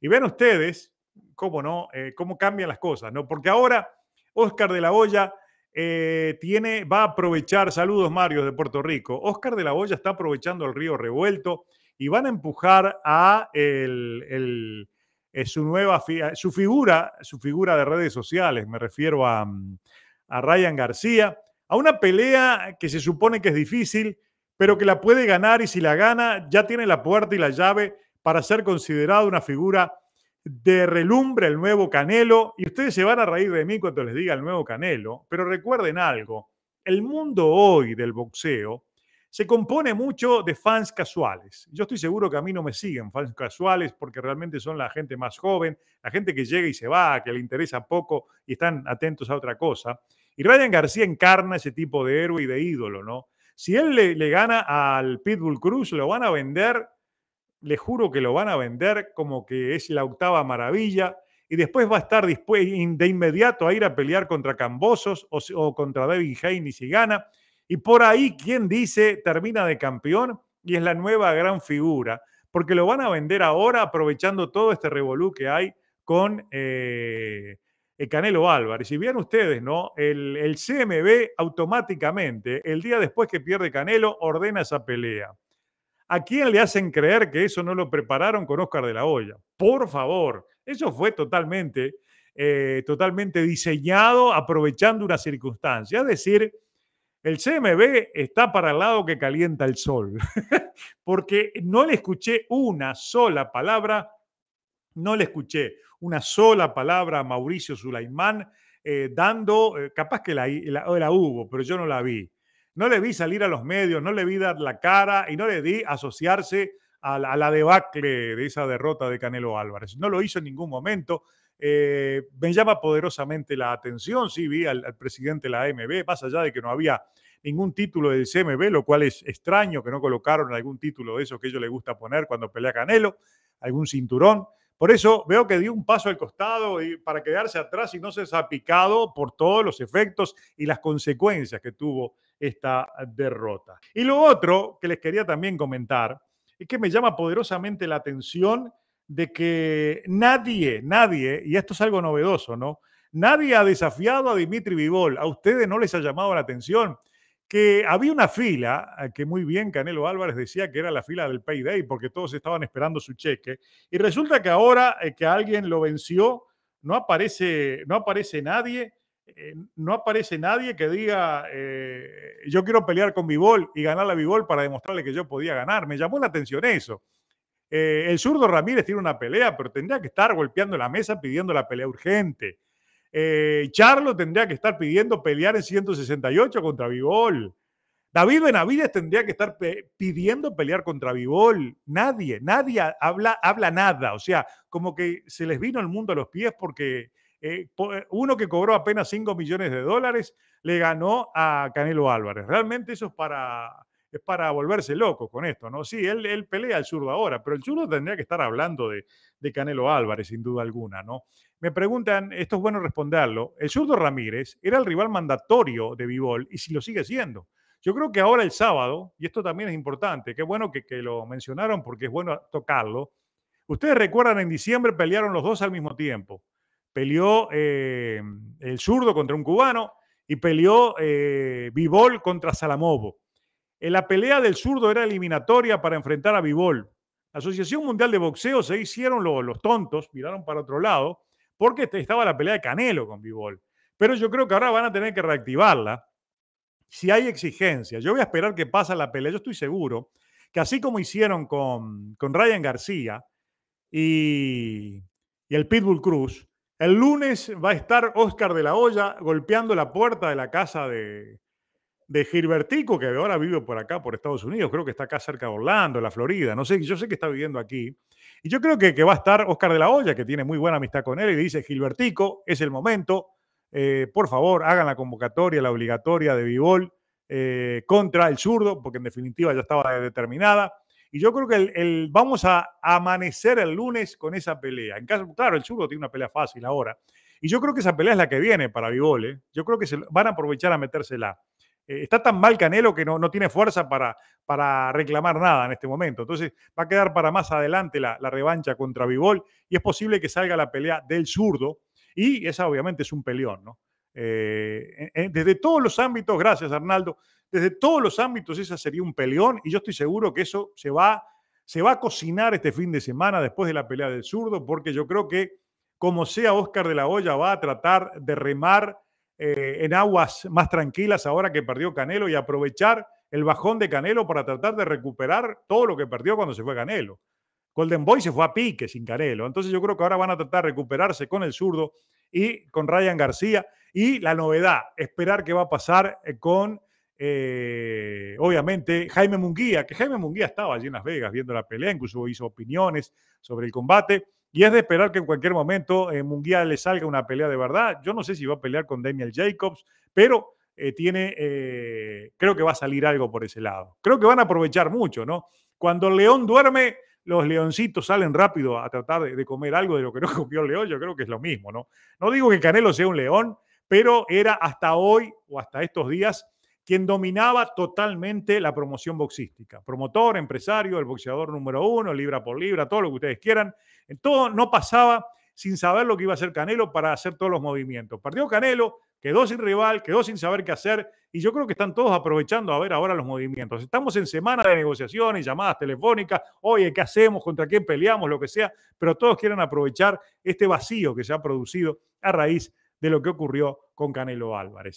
Y ven ustedes, cómo no, eh, cómo cambian las cosas, ¿no? Porque ahora Oscar de la Hoya eh, tiene, va a aprovechar, saludos Mario de Puerto Rico, Oscar de la Hoya está aprovechando el río revuelto y van a empujar a el, eh, su nueva, su figura, su figura de redes sociales, me refiero a, mm, a Ryan García, a una pelea que se supone que es difícil, pero que la puede ganar y si la gana ya tiene la puerta y la llave para ser considerado una figura de relumbre, el nuevo Canelo. Y ustedes se van a reír de mí cuando les diga el nuevo Canelo, pero recuerden algo, el mundo hoy del boxeo se compone mucho de fans casuales. Yo estoy seguro que a mí no me siguen fans casuales porque realmente son la gente más joven, la gente que llega y se va, que le interesa poco y están atentos a otra cosa. Y Ryan García encarna ese tipo de héroe y de ídolo, ¿no? Si él le, le gana al Pitbull Cruz, lo van a vender le juro que lo van a vender como que es la octava maravilla y después va a estar después, de inmediato a ir a pelear contra Cambosos o, contra David Haney si gana. Y por ahí, quien dice, termina de campeón y es la nueva gran figura, porque lo van a vender ahora aprovechando todo este revolú que hay con el eh, eh, Canelo Álvarez. Y bien ustedes, ¿no? El, el CMB automáticamente, el día después que pierde Canelo, ordena esa pelea. ¿A quién le hacen creer que eso no lo prepararon con Oscar de la Hoya? Por favor, eso fue totalmente, eh, totalmente diseñado aprovechando una circunstancia. Es decir, el CMB está para el lado que calienta el sol, porque no le escuché una sola palabra, no le escuché una sola palabra a Mauricio Sulaimán eh, dando, eh, capaz que la hubo, pero yo no la vi no le vi salir a los medios, no le vi dar la cara y no le di asociarse a la, debacle de esa derrota de Canelo Álvarez. No lo hizo en ningún momento. Eh, me llama poderosamente la atención, sí vi al, presidente de la AMB, más allá de que no había ningún título del CMB, lo cual es extraño que no colocaron algún título de eso que a ellos les gusta poner cuando pelea Canelo, algún cinturón. Por eso veo que dio un paso al costado y para quedarse atrás y no se ha picado por todos los efectos y las consecuencias que tuvo esta derrota. Y lo otro que les quería también comentar es que me llama poderosamente la atención de que nadie, nadie, y esto es algo novedoso, ¿no? Nadie ha desafiado a Dimitri Vivol, a ustedes no les ha llamado la atención que había una fila ah, que muy bien Canelo Álvarez decía que era la fila del payday porque todos estaban esperando su cheque y resulta que ahora eh, que alguien lo venció no aparece no aparece nadie eh, no aparece nadie que diga eh, yo quiero pelear con Bivol y ganar la Bivol para demostrarle que yo podía ganar me llamó la atención eso el zurdo Ramírez tiene una pelea pero tendría que estar golpeando la mesa pidiendo la pelea urgente eh, Charlo tendría que estar pidiendo pelear en 168 contra Vivol. David Benavides tendría que estar pidiendo pelear contra Vivol. Nadie, nadie habla, habla nada. O sea, como que se les vino el mundo a los pies porque eh, eh, uno que cobró apenas 5 millones de dólares le ganó a Canelo Álvarez. Realmente eso es para es para volverse loco con esto, ¿no? Sí, él, pelea al zurdo ahora, pero el zurdo tendría que estar hablando de, Canelo Álvarez, sin duda alguna, ¿no? Me preguntan, esto es bueno responderlo, el zurdo Ramírez era el rival mandatorio de Bivol y si lo sigue siendo. Yo creo que ahora el sábado, y esto también es importante, qué bueno que, lo mencionaron porque es bueno tocarlo. Ustedes recuerdan, en diciembre pelearon los dos al mismo tiempo. Peleó eh, el zurdo contra un cubano y peleó eh, Bivol contra Salamobo la pelea del zurdo era eliminatoria para enfrentar a Bivol. La Asociación Mundial de Boxeo se hicieron los, tontos, miraron para otro lado, porque este, estaba la pelea de Canelo con Bivol. Pero yo creo que ahora van a tener que reactivarla si hay exigencias. Yo voy a esperar que pase la pelea. Yo estoy seguro que así como hicieron con, con Ryan García y, y el Pitbull Cruz, el lunes va a estar Oscar de la Hoya golpeando la puerta de la casa de, de Gilbertico, que ahora vive por acá, por Estados Unidos, creo que está acá cerca de Orlando, la Florida, no sé, yo sé que está viviendo aquí. Y yo creo que, va a estar Oscar de la Hoya, que tiene muy buena amistad con él, y dice, Gilbertico, es el momento, eh, por favor, hagan la convocatoria, la obligatoria de Vivol eh, contra el zurdo, porque en definitiva ya estaba determinada. Y yo creo que vamos a amanecer el lunes con esa pelea. En caso, claro, el zurdo tiene una pelea fácil ahora. Y yo creo que esa pelea es la que viene para Vivol. ¿eh? Yo creo que se, van a aprovechar a metérsela. Eh, está tan mal Canelo que no, tiene fuerza para, para, reclamar nada en este momento. Entonces va a quedar para más adelante la, revancha contra Vivol y es posible que salga la pelea del zurdo y esa obviamente es un peleón, ¿no? Eh, desde todos los ámbitos, gracias Arnaldo, desde todos los ámbitos esa sería un peleón y yo estoy seguro que eso se va, se va a cocinar este fin de semana después de la pelea del zurdo porque yo creo que como sea Oscar de la Hoya va a tratar de remar eh, en aguas más tranquilas ahora que perdió Canelo y aprovechar el bajón de Canelo para tratar de recuperar todo lo que perdió cuando se fue Canelo. Golden Boy se fue a pique sin Canelo. Entonces yo creo que ahora van a tratar de recuperarse con el zurdo y con Ryan García. Y la novedad, esperar qué va a pasar eh, con, eh, obviamente, Jaime Munguía, que Jaime Munguía estaba allí en Las Vegas viendo la pelea, incluso hizo opiniones sobre el combate. Y es de esperar que en cualquier momento en Munguía le salga una pelea de verdad. Yo no sé si va a pelear con Daniel Jacobs, pero eh, tiene, eh, creo que va a salir algo por ese lado. Creo que van a aprovechar mucho, ¿no? Cuando el león duerme, los leoncitos salen rápido a tratar de, de comer algo de lo que no comió el león. Yo creo que es lo mismo, ¿no? No digo que Canelo sea un león, pero era hasta hoy o hasta estos días quien dominaba totalmente la promoción boxística. Promotor, empresario, el boxeador número uno, libra por libra, todo lo que ustedes quieran. En todo no pasaba sin saber lo que iba a hacer Canelo para hacer todos los movimientos. Partió Canelo, quedó sin rival, quedó sin saber qué hacer y yo creo que están todos aprovechando a ver ahora los movimientos. Estamos en semana de negociaciones, llamadas telefónicas, oye, ¿qué hacemos? ¿Contra quién peleamos? Lo que sea, pero todos quieren aprovechar este vacío que se ha producido a raíz de lo que ocurrió con Canelo Álvarez.